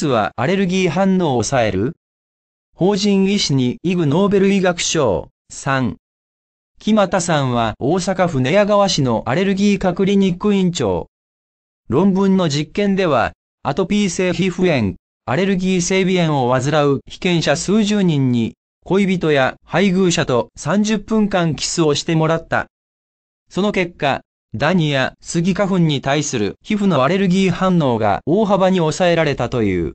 スはアレルギー反応を抑える法人医師にイグノーベル医学賞3木又さんは大阪府寝屋川市のアレルギー科クリニック院長。論文の実験では、アトピー性皮膚炎、アレルギー性鼻炎を患う被験者数十人に、恋人や配偶者と30分間キスをしてもらった。その結果、ダニやスギ花粉に対する皮膚のアレルギー反応が大幅に抑えられたという。